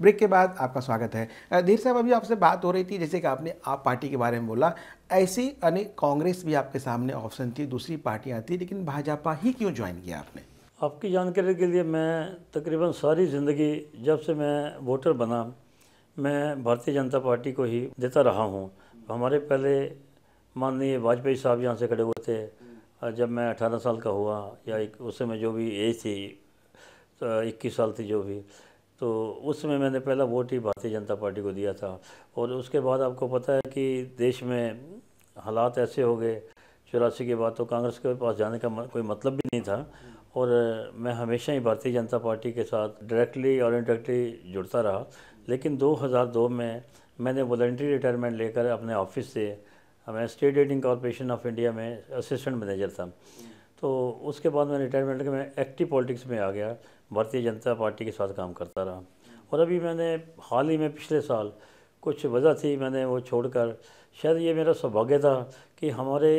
Break के बाद आपका स्वागत है धीर साहब अभी आपसे बात हो रही थी जैसे कि आपने आप पार्टी के बारे में बोला ऐसी अनेक कांग्रेस भी आपके सामने ऑप्शन थी दूसरी पार्टियाँ थी लेकिन भाजपा ही क्यों ज्वाइन किया आपने आपकी जानकारी के लिए मैं तकरीबन सारी ज़िंदगी जब से मैं वोटर बना मैं भारतीय जनता पार्टी को ही देता रहा हूँ हमारे पहले माननीय वाजपेयी साहब यहाँ से खड़े हुए थे जब मैं अठारह साल का हुआ या एक उस समय जो भी एज थी इक्कीस साल थी जो भी तो उस समय मैंने पहला वोट ही भारतीय जनता पार्टी को दिया था और उसके बाद आपको पता है कि देश में हालात ऐसे हो गए चौरासी के बाद तो कांग्रेस के पास जाने का कोई मतलब भी नहीं था और मैं हमेशा ही भारतीय जनता पार्टी के साथ डायरेक्टली और इनडायरेक्टली जुड़ता रहा लेकिन 2002 में मैंने वॉल्ट्री रिटायरमेंट लेकर अपने ऑफिस से मैं State Trading Corporation of India में असिस्टेंट मैनेजर था तो उसके बाद मैं रिटायरमेंट के मैं एक्टिव पॉलिटिक्स में आ गया भारतीय जनता पार्टी के साथ काम करता रहा और अभी मैंने हाल ही में पिछले साल कुछ वजह थी मैंने वो छोड़कर शायद ये मेरा सौभाग्य था कि हमारे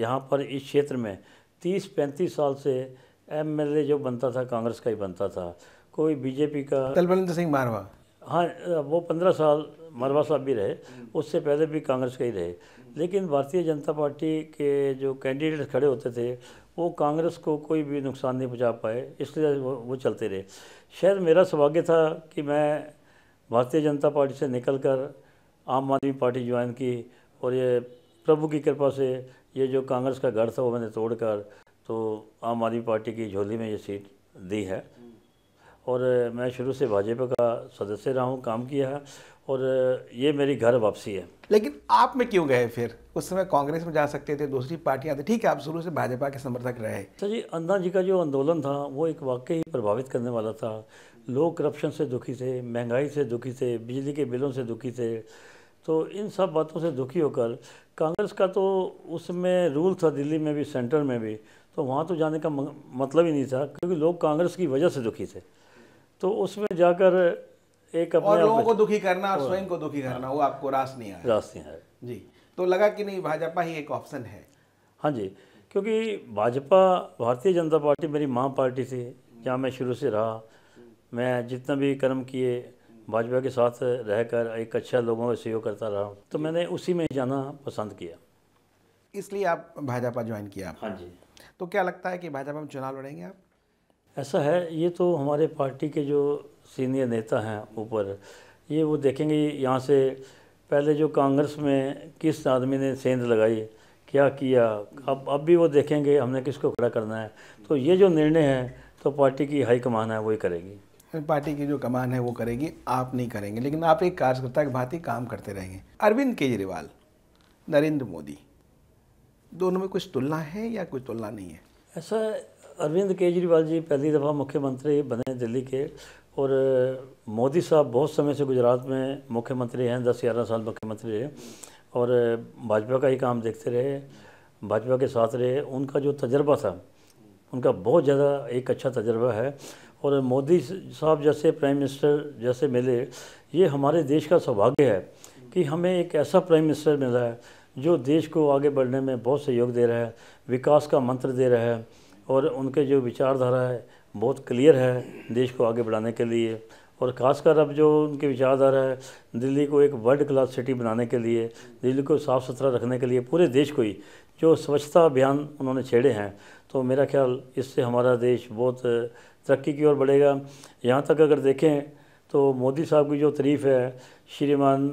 यहाँ पर इस क्षेत्र में तीस पैंतीस साल से एमएलए जो बनता था कांग्रेस का ही बनता था कोई बीजेपी का कलबलिंदर सिंह मारवा हाँ वो पंद्रह साल मरवा साहब भी रहे उससे पहले भी कांग्रेस के ही रहे लेकिन भारतीय जनता पार्टी के जो कैंडिडेट खड़े होते थे वो कांग्रेस को कोई भी नुकसान नहीं पहुंचा पाए इसलिए वो, वो चलते रहे शायद मेरा सौभाग्य था कि मैं भारतीय जनता पार्टी से निकलकर आम आदमी पार्टी ज्वाइन की और ये प्रभु की कृपा से ये जो कांग्रेस का गढ़ था वो मैंने तोड़कर तो आम आदमी पार्टी की झोली में ये सीट दी है और मैं शुरू से भाजपा का सदस्य रहा हूँ काम किया है और ये मेरी घर वापसी है लेकिन आप में क्यों गए फिर उस समय कांग्रेस में जा सकते थे दूसरी पार्टियां थी ठीक है आप शुरू से भाजपा के समर्थक रहे सर अच्छा जी अन्ना जी का जो आंदोलन था वो एक वाकई प्रभावित करने वाला था लोग करप्शन से दुखी थे महंगाई से दुखी थे बिजली के बिलों से दुखी थे तो इन सब बातों से दुखी होकर कांग्रेस का तो उसमें रूल था दिल्ली में भी सेंटर में भी तो वहाँ तो जाने का मतलब ही नहीं था क्योंकि लोग कांग्रेस की वजह से दुखी थे तो उसमें जाकर एक अपने और लोगों को दुखी करना और हाँ। स्वयं को दुखी करना वो आपको रास नहीं आया रास नहीं आया जी तो लगा कि नहीं भाजपा ही एक ऑप्शन है हाँ जी क्योंकि भाजपा भारतीय जनता पार्टी मेरी माँ पार्टी थी जहाँ मैं शुरू से रहा मैं जितना भी कर्म किए भाजपा के साथ रहकर एक अच्छा लोगों का सहयोग करता रहा तो मैंने उसी में जाना पसंद किया इसलिए आप भाजपा ज्वाइन किया हाँ जी तो क्या लगता है कि भाजपा में चुनाव लड़ेंगे आप ऐसा है ये तो हमारे पार्टी के जो सीनियर नेता हैं ऊपर ये वो देखेंगे यहाँ से पहले जो कांग्रेस में किस आदमी ने सेंध लगाई क्या किया अब अब भी वो देखेंगे हमने किसको खड़ा करना है तो ये जो निर्णय है तो पार्टी की हाई कमान है वही करेगी पार्टी की जो कमान है वो करेगी आप नहीं करेंगे लेकिन आप एक कार्यकर्ता के भांति काम करते रहेंगे अरविंद केजरीवाल नरेंद्र मोदी दोनों में कुछ तुलना है या कुछ तुलना नहीं है ऐसा अरविंद केजरीवाल जी पहली दफ़ा मुख्यमंत्री बने दिल्ली के और मोदी साहब बहुत समय से गुजरात में मुख्यमंत्री हैं दस ग्यारह साल मुख्यमंत्री रहे और भाजपा का ही काम देखते रहे भाजपा के साथ रहे उनका जो तजर्बा था उनका बहुत ज़्यादा एक अच्छा तजर्बा है और मोदी साहब जैसे प्राइम मिनिस्टर जैसे मिले ये हमारे देश का सौभाग्य है कि हमें एक ऐसा प्राइम मिनिस्टर मिला है जो देश को आगे बढ़ने में बहुत सहयोग दे रहा है विकास का मंत्र दे रहा है और उनके जो विचारधारा है बहुत क्लियर है देश को आगे बढ़ाने के लिए और ख़ासकर अब जो उनकी विचारधारा है दिल्ली को एक वर्ल्ड क्लास सिटी बनाने के लिए दिल्ली को साफ़ सुथरा रखने के लिए पूरे देश को ही जो स्वच्छता अभियान उन्होंने छेड़े हैं तो मेरा ख्याल इससे हमारा देश बहुत तरक्की की ओर बढ़ेगा यहाँ तक अगर देखें तो मोदी साहब की जो तरीफ है श्रीमान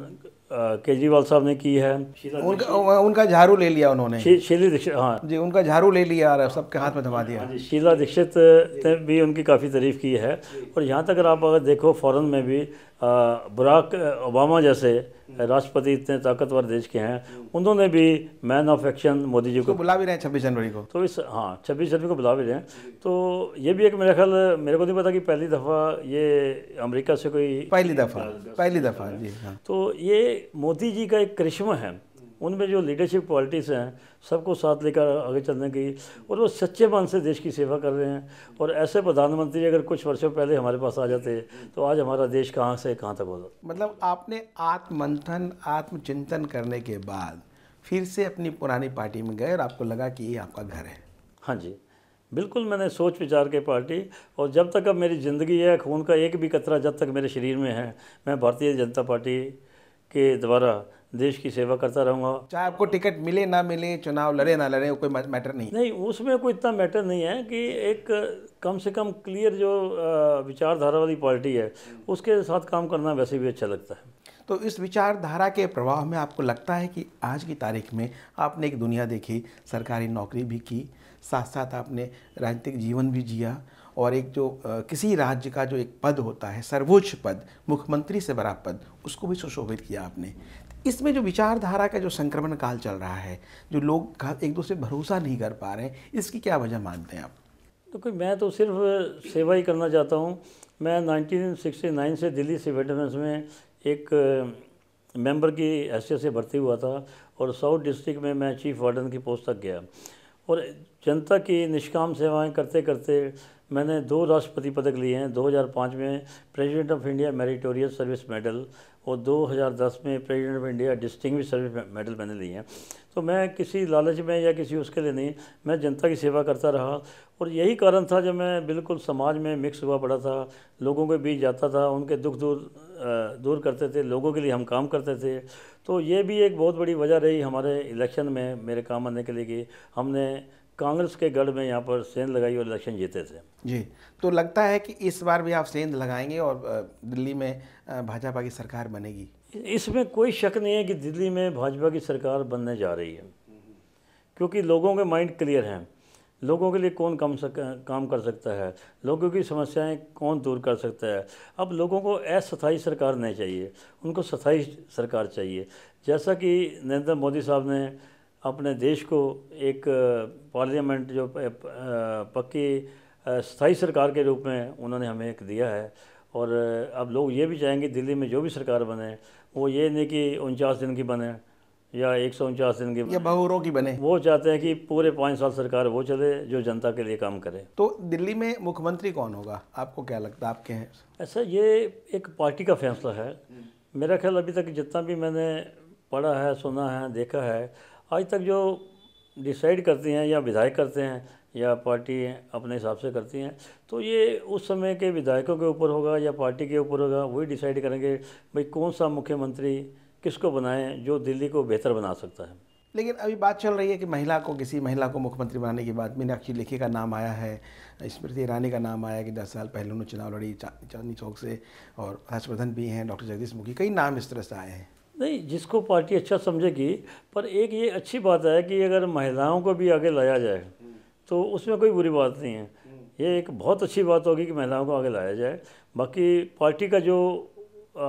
केजरीवाल साहब ने की है उनका उनका झाड़ू ले लिया उन्होंने शीला दीक्षित हाँ जी उनका झाड़ू ले लिया और सबके हाथ में दबा दिया हाँ जी शीला दीक्षित ने भी उनकी काफ़ी तारीफ़ की है और यहाँ तक आप अगर देखो फ़ौरन में भी बराक ओबामा जैसे राष्ट्रपति इतने ताकतवर देश के हैं उन्होंने भी man of action Modi ji को बुला भी रहे हैं छब्बीस जनवरी को तो इस हाँ छब्बीस जनवरी को बुला भी रहे हैं तो ये भी एक मेरे ख्याल मेरे को नहीं पता कि पहली दफ़ा ये अमेरिका से कोई पहली दफ़ा पहली दफ़ा जी हाँ। तो ये मोदी जी का एक करिश्मा है उनमें जो लीडरशिप क्वालिटीज़ हैं सबको साथ लेकर आगे चलने की और वो सच्चे मन से देश की सेवा कर रहे हैं और ऐसे प्रधानमंत्री अगर कुछ वर्षों पहले हमारे पास आ जाते तो आज हमारा देश कहाँ से कहाँ तक होता मतलब आपने आत्ममंथन आत्मचिंतन करने के बाद फिर से अपनी पुरानी पार्टी में गए और आपको लगा कि ये आपका घर है हाँ जी बिल्कुल मैंने सोच विचार के पार्टी और जब तक अब मेरी ज़िंदगी है खून का एक भी कतरा जब तक मेरे शरीर में है मैं भारतीय जनता पार्टी के द्वारा देश की सेवा करता रहूंगा चाहे आपको टिकट मिले ना मिले चुनाव लड़े ना लड़े कोई मैटर नहीं नहीं उसमें कोई इतना मैटर नहीं है कि एक कम से कम क्लियर जो विचारधारा वाली पार्टी है उसके साथ काम करना वैसे भी अच्छा लगता है तो इस विचारधारा के प्रभाव में आपको लगता है कि आज की तारीख में आपने एक दुनिया देखी सरकारी नौकरी भी की साथ साथ आपने राजनीतिक जीवन भी जिया और एक जो किसी राज्य का जो एक पद होता है सर्वोच्च पद मुख्यमंत्री से बड़ा पद उसको भी सुशोभित किया आपने इसमें जो विचारधारा का जो संक्रमण काल चल रहा है जो लोग एक दूसरे भरोसा नहीं कर पा रहे इसकी क्या वजह मानते हैं आप देखो तो कोई मैं तो सिर्फ सेवा ही करना चाहता हूँ मैं 1969 से दिल्ली सिविल डिफेंस में एक मेंबर की हैसियत से भर्ती हुआ था और साउथ डिस्ट्रिक्ट में मैं चीफ वार्डन की पोस्ट तक गया और जनता की निष्काम सेवाएं करते करते मैंने दो राष्ट्रपति पदक लिए हैं 2005 में President of India meritorious service medal और 2010 में President of India distinguished service medal मैंने लिए हैं तो मैं किसी लालच में या किसी उसके लिए नहीं मैं जनता की सेवा करता रहा और यही कारण था जब मैं बिल्कुल समाज में मिक्स हुआ पड़ा था लोगों के बीच जाता था उनके दुख दूर दूर करते थे लोगों के लिए हम काम करते थे तो ये भी एक बहुत बड़ी वजह रही हमारे इलेक्शन में मेरे काम आने के लिए कि हमने कांग्रेस के गढ़ में यहाँ पर सेंध लगाई और इलेक्शन जीते थे जी तो लगता है कि इस बार भी आप सेंध लगाएंगे और दिल्ली में भाजपा की सरकार बनेगी इसमें कोई शक नहीं है कि दिल्ली में भाजपा की सरकार बनने जा रही है क्योंकि लोगों के माइंड क्लियर हैं लोगों के लिए कौन कम सक, काम कर सकता है लोगों की समस्याएं कौन दूर कर सकता है अब लोगों को अस्थाई सरकार नहीं चाहिए उनको स्थाई सरकार चाहिए जैसा कि नरेंद्र मोदी साहब ने अपने देश को एक पार्लियामेंट जो पक्की स्थायी सरकार के रूप में उन्होंने हमें एक दिया है और अब लोग ये भी चाहेंगे दिल्ली में जो भी सरकार बने वो ये नहीं कि उनचास दिन की बने या एक सौ उनचास दिन की या बहुरों की बने वो चाहते हैं कि पूरे पाँच साल सरकार वो चले जो जनता के लिए काम करे तो दिल्ली में मुख्यमंत्री कौन होगा आपको क्या लगता है आपके हैं ऐसा ये एक पार्टी का फैसला है मेरा ख्याल अभी तक जितना भी मैंने पढ़ा है सुना है देखा है आज तक जो डिसाइड करती हैं या विधायक करते हैं या पार्टी अपने हिसाब से करती हैं तो ये उस समय के विधायकों के ऊपर होगा या पार्टी के ऊपर होगा वही डिसाइड करेंगे भाई कौन सा मुख्यमंत्री किसको बनाए जो दिल्ली को बेहतर बना सकता है लेकिन अभी बात चल रही है कि महिला को किसी महिला को मुख्यमंत्री बनाने की बात मीनाक्षी लेखी का नाम आया है स्मृति ईरानी का नाम आया कि दस साल पहले उन्होंने चुनाव लड़ी चांदनी चौक से और हर्षवर्धन भी हैं डॉक्टर जगदीश मुखी कई नाम इस तरह से आए हैं नहीं जिसको पार्टी अच्छा समझेगी पर एक ये अच्छी बात है कि अगर महिलाओं को भी आगे लाया जाए तो उसमें कोई बुरी बात नहीं है ये एक बहुत अच्छी बात होगी कि महिलाओं को आगे लाया जाए बाकी पार्टी का जो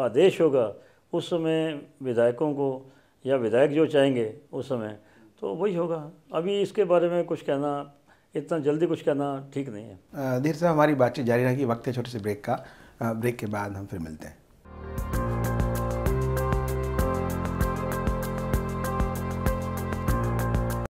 आदेश होगा उस समय विधायकों को या विधायक जो चाहेंगे उस समय तो वही होगा अभी इसके बारे में कुछ कहना इतना जल्दी कुछ कहना ठीक नहीं है धीरे से हमारी बातचीत जारी रहेगी वक्त है छोटे से ब्रेक का ब्रेक के बाद हम फिर मिलते हैं